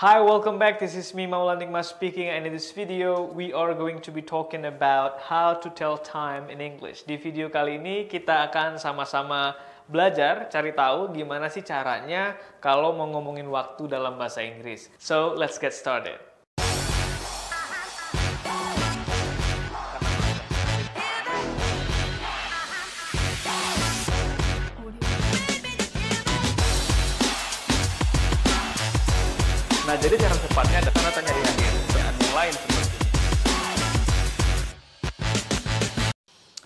Hi, welcome back. This is me, Maulan speaking and in this video we are going to be talking about how to tell time in English. Di video kali ini kita akan sama-sama belajar cari tahu gimana sih caranya kalau mau ngomongin waktu dalam bahasa Inggris. So, let's get started. jadi cara cepatnya ada karena tanya di hadir dan yang lain seperti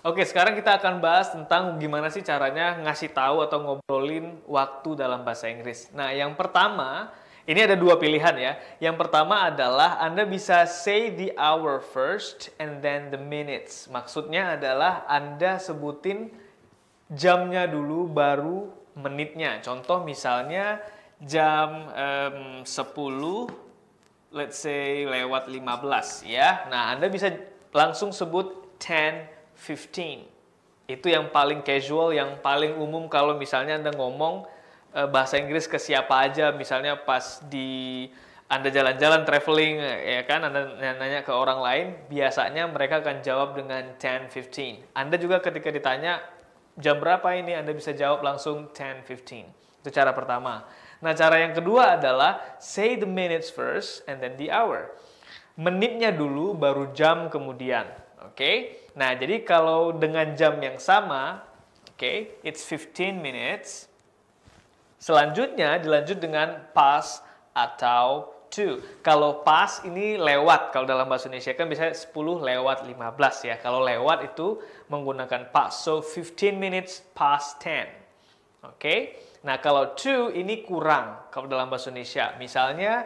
Oke, sekarang kita akan bahas tentang gimana sih caranya ngasih tahu atau ngobrolin waktu dalam bahasa Inggris. Nah, yang pertama, ini ada dua pilihan ya. Yang pertama adalah Anda bisa say the hour first and then the minutes. Maksudnya adalah Anda sebutin jamnya dulu baru menitnya. Contoh misalnya jam um, 10 let's say lewat 15 ya. Nah, Anda bisa langsung sebut 10:15. Itu yang paling casual, yang paling umum kalau misalnya Anda ngomong uh, bahasa Inggris ke siapa aja, misalnya pas di anda jalan-jalan traveling ya kan Anda nanya ke orang lain biasanya mereka akan jawab dengan ten fifteen. Anda juga ketika ditanya Jam berapa ini? Anda bisa jawab langsung 10.15. Itu cara pertama. Nah, cara yang kedua adalah say the minutes first and then the hour. Menitnya dulu, baru jam kemudian. Oke? Okay? Nah, jadi kalau dengan jam yang sama, oke, okay, it's 15 minutes. Selanjutnya dilanjut dengan past atau two. Kalau pas ini lewat. Kalau dalam bahasa Indonesia kan bisa 10 lewat 15 ya. Kalau lewat itu menggunakan pas. So 15 minutes past 10. Oke. Okay? Nah, kalau 2 ini kurang kalau dalam bahasa Indonesia. Misalnya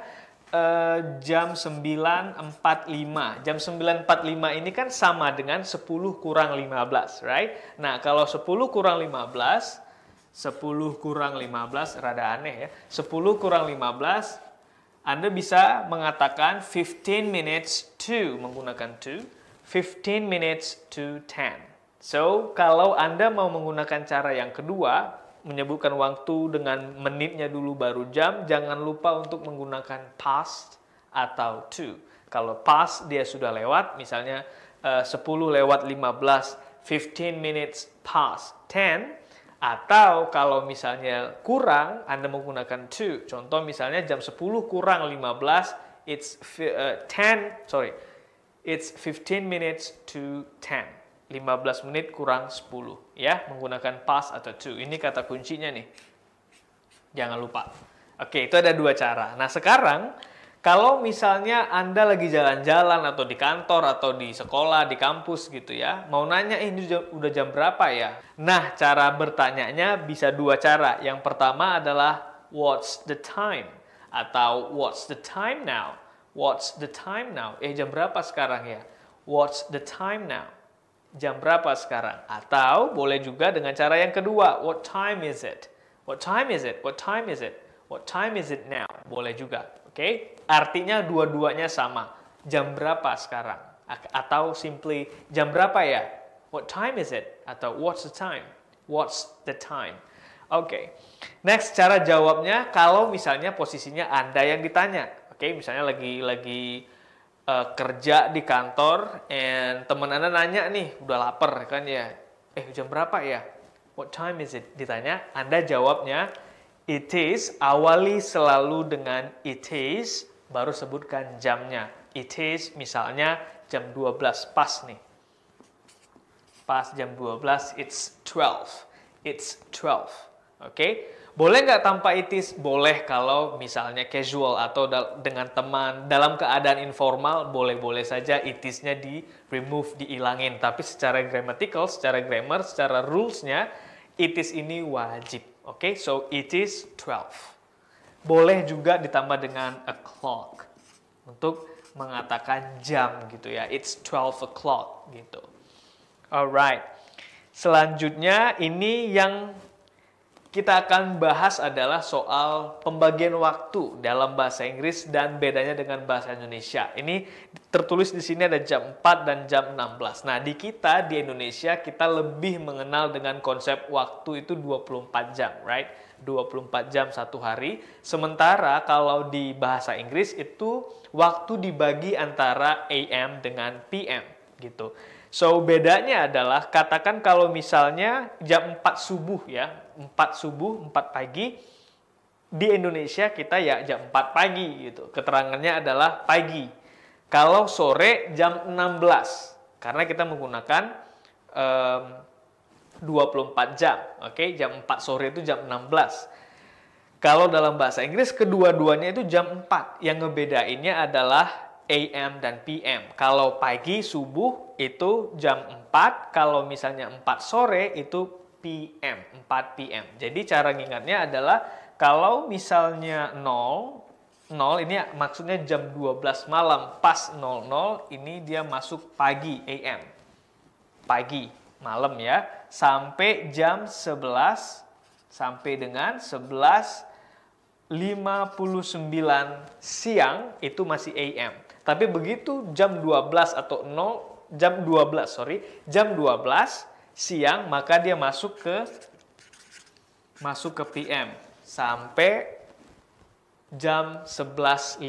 uh, jam 9.45. Jam 9.45 ini kan sama dengan 10 kurang 15, right? Nah, kalau 10 kurang 15 10 kurang 15 rada aneh ya. 10 kurang 15 anda bisa mengatakan 15 minutes to menggunakan to, 15 minutes to 10. So, kalau Anda mau menggunakan cara yang kedua, menyebutkan waktu dengan menitnya dulu baru jam, jangan lupa untuk menggunakan past atau to. Kalau past dia sudah lewat, misalnya eh, uh, 10 lewat 15, 15 minutes past 10, atau kalau misalnya kurang, Anda menggunakan to. Contoh misalnya jam 10 kurang 15, it's uh, sorry, it's 15 minutes to 10. 15 menit kurang 10 ya menggunakan past atau to ini kata kuncinya nih jangan lupa oke itu ada dua cara nah sekarang kalau misalnya Anda lagi jalan-jalan atau di kantor atau di sekolah, di kampus gitu ya, mau nanya eh, ini udah jam berapa ya? Nah, cara bertanyanya bisa dua cara. Yang pertama adalah what's the time atau what's the time now? What's the time now? Eh jam berapa sekarang ya? What's the time now? Jam berapa sekarang? Atau boleh juga dengan cara yang kedua, what time is it? What time is it? What time is it? What time is it now? Boleh juga. Oke, artinya dua-duanya sama. Jam berapa sekarang? Atau simply jam berapa ya? What time is it? Atau what's the time? What's the time? Oke. Okay. Next cara jawabnya kalau misalnya posisinya Anda yang ditanya. Oke, okay, misalnya lagi lagi uh, kerja di kantor and teman Anda nanya nih, udah lapar kan ya. Eh, jam berapa ya? What time is it? Ditanya, Anda jawabnya it is, awali selalu dengan it is, baru sebutkan jamnya. It is misalnya jam 12 pas nih. Pas jam 12, it's 12. It's 12. Oke. Okay? Boleh nggak tanpa it is? Boleh kalau misalnya casual atau dengan teman. Dalam keadaan informal, boleh-boleh saja it is-nya di remove, diilangin. Tapi secara grammatical, secara grammar, secara rulesnya, is ini wajib. Okay, so it is 12. Boleh juga ditambah dengan a clock untuk mengatakan jam gitu ya. It's 12 o'clock gitu. Alright. Selanjutnya ini yang kita akan bahas adalah soal pembagian waktu dalam bahasa Inggris dan bedanya dengan bahasa Indonesia. Ini tertulis di sini ada jam 4 dan jam 16. Nah, di kita di Indonesia kita lebih mengenal dengan konsep waktu itu 24 jam, right? 24 jam satu hari. Sementara kalau di bahasa Inggris itu waktu dibagi antara AM dengan PM gitu. So bedanya adalah katakan kalau misalnya jam 4 subuh ya, 4 subuh, 4 pagi di Indonesia kita ya jam 4 pagi gitu. Keterangannya adalah pagi. Kalau sore jam 16 karena kita menggunakan um, 24 jam. Oke, okay? jam 4 sore itu jam 16. Kalau dalam bahasa Inggris kedua-duanya itu jam 4. Yang ngebedainnya adalah AM dan PM. Kalau pagi subuh itu jam 4, kalau misalnya 4 sore itu PM, 4 PM. Jadi cara ngingatnya adalah kalau misalnya 0 0 ini maksudnya jam 12 malam pas 00 ini dia masuk pagi AM. Pagi, malam ya, sampai jam 11 sampai dengan 11 59 siang itu masih AM. Tapi begitu jam 12 atau 0 jam 12 sorry jam 12 siang maka dia masuk ke masuk ke PM sampai jam 11.59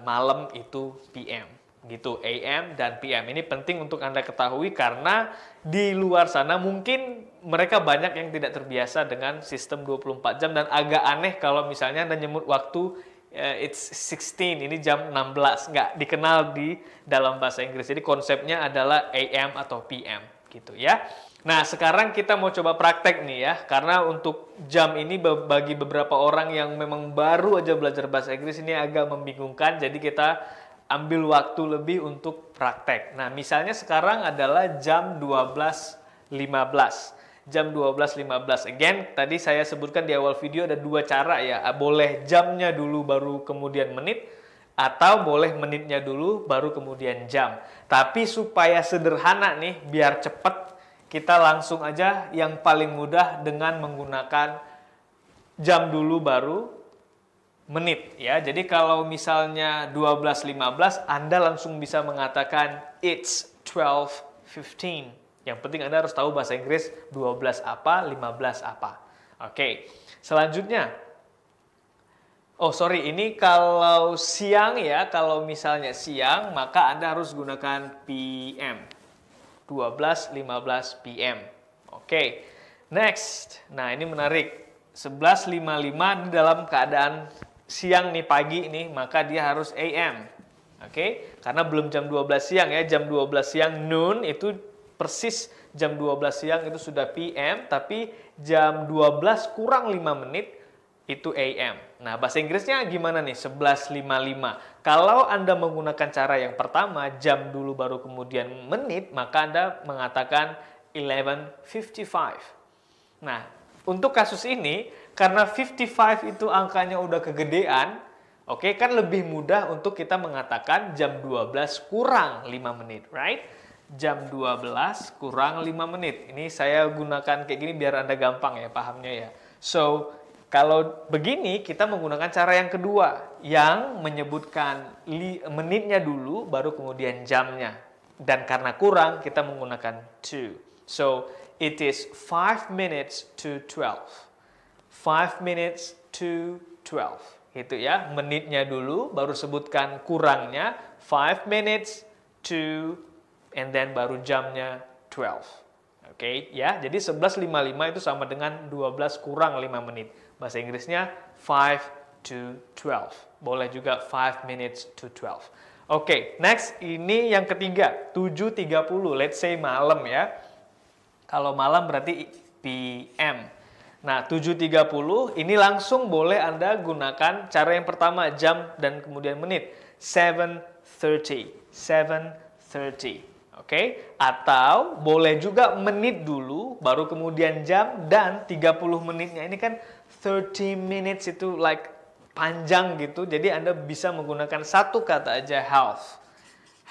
malam itu PM gitu AM dan PM ini penting untuk anda ketahui karena di luar sana mungkin mereka banyak yang tidak terbiasa dengan sistem 24 jam dan agak aneh kalau misalnya anda nyemut waktu Eh, it's 16 ini jam 16 nggak dikenal di dalam bahasa Inggris jadi konsepnya adalah AM atau PM gitu ya nah sekarang kita mau coba praktek nih ya karena untuk jam ini bagi beberapa orang yang memang baru aja belajar bahasa Inggris ini agak membingungkan jadi kita ambil waktu lebih untuk praktek nah misalnya sekarang adalah jam 12.15 jam 12.15. Again, tadi saya sebutkan di awal video ada dua cara ya. Boleh jamnya dulu baru kemudian menit atau boleh menitnya dulu baru kemudian jam. Tapi supaya sederhana nih, biar cepat kita langsung aja yang paling mudah dengan menggunakan jam dulu baru menit ya. Jadi kalau misalnya 12.15 Anda langsung bisa mengatakan it's 12.15. Yang penting Anda harus tahu bahasa Inggris 12 apa, 15 apa. Oke, selanjutnya. Oh sorry, ini kalau siang ya, kalau misalnya siang, maka Anda harus gunakan PM. 12, 15 PM. Oke, next. Nah ini menarik. 11.55 di dalam keadaan siang nih pagi ini maka dia harus AM. Oke, okay? karena belum jam 12 siang ya, jam 12 siang noon itu persis jam 12 siang itu sudah PM, tapi jam 12 kurang 5 menit itu AM. Nah, bahasa Inggrisnya gimana nih? 11.55. Kalau Anda menggunakan cara yang pertama, jam dulu baru kemudian menit, maka Anda mengatakan 11.55. Nah, untuk kasus ini, karena 55 itu angkanya udah kegedean, oke, okay, kan lebih mudah untuk kita mengatakan jam 12 kurang 5 menit, right? jam 12 kurang 5 menit. Ini saya gunakan kayak gini biar Anda gampang ya pahamnya ya. So, kalau begini kita menggunakan cara yang kedua yang menyebutkan menitnya dulu baru kemudian jamnya. Dan karena kurang kita menggunakan to. So, it is 5 minutes to 12. 5 minutes to 12. Itu ya, menitnya dulu baru sebutkan kurangnya 5 minutes to and then baru jamnya 12. Oke, okay, ya. Jadi 11.55 itu sama dengan 12 kurang 5 menit. Bahasa Inggrisnya 5 to 12. Boleh juga 5 minutes to 12. Oke, okay, next ini yang ketiga, 7.30. Let's say malam ya. Kalau malam berarti PM. Nah, 7.30 ini langsung boleh Anda gunakan cara yang pertama jam dan kemudian menit. 7.30. 7.30. Oke, okay? atau boleh juga menit dulu, baru kemudian jam dan 30 menitnya. Ini kan 30 minutes itu like panjang gitu. Jadi Anda bisa menggunakan satu kata aja half.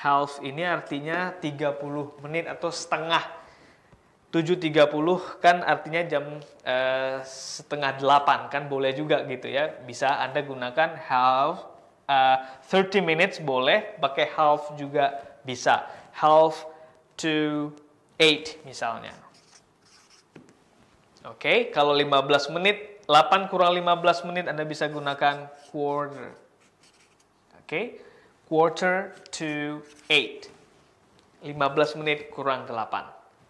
Half ini artinya 30 menit atau setengah. 7.30 kan artinya jam eh, setengah 8 kan boleh juga gitu ya. Bisa Anda gunakan half, uh, 30 minutes boleh, pakai half juga bisa half to eight misalnya. Oke, okay, kalau 15 menit, 8 kurang 15 menit Anda bisa gunakan quarter. Oke, okay, quarter to 8. 15 menit kurang 8. Oke,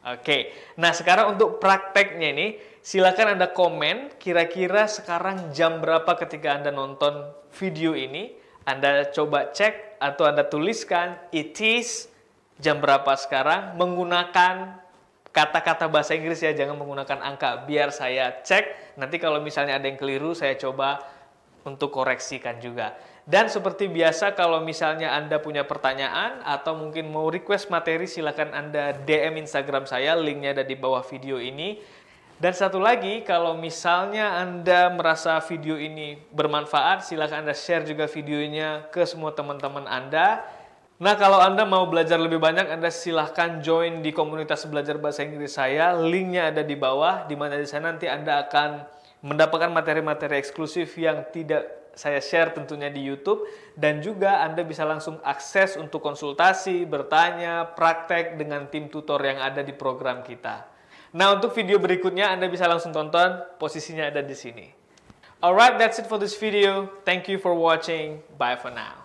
okay. nah sekarang untuk prakteknya ini, silakan Anda komen kira-kira sekarang jam berapa ketika Anda nonton video ini. Anda coba cek atau Anda tuliskan it is jam berapa sekarang menggunakan kata-kata bahasa Inggris ya, jangan menggunakan angka. Biar saya cek, nanti kalau misalnya ada yang keliru saya coba untuk koreksikan juga. Dan seperti biasa kalau misalnya Anda punya pertanyaan atau mungkin mau request materi silahkan Anda DM Instagram saya, linknya ada di bawah video ini. Dan satu lagi, kalau misalnya Anda merasa video ini bermanfaat, silahkan Anda share juga videonya ke semua teman-teman Anda Nah, kalau Anda mau belajar lebih banyak, Anda silahkan join di komunitas belajar bahasa Inggris saya. Linknya ada di bawah, di mana di sana nanti Anda akan mendapatkan materi-materi eksklusif yang tidak saya share tentunya di YouTube. Dan juga Anda bisa langsung akses untuk konsultasi, bertanya, praktek dengan tim tutor yang ada di program kita. Nah, untuk video berikutnya Anda bisa langsung tonton, posisinya ada di sini. Alright, that's it for this video. Thank you for watching. Bye for now.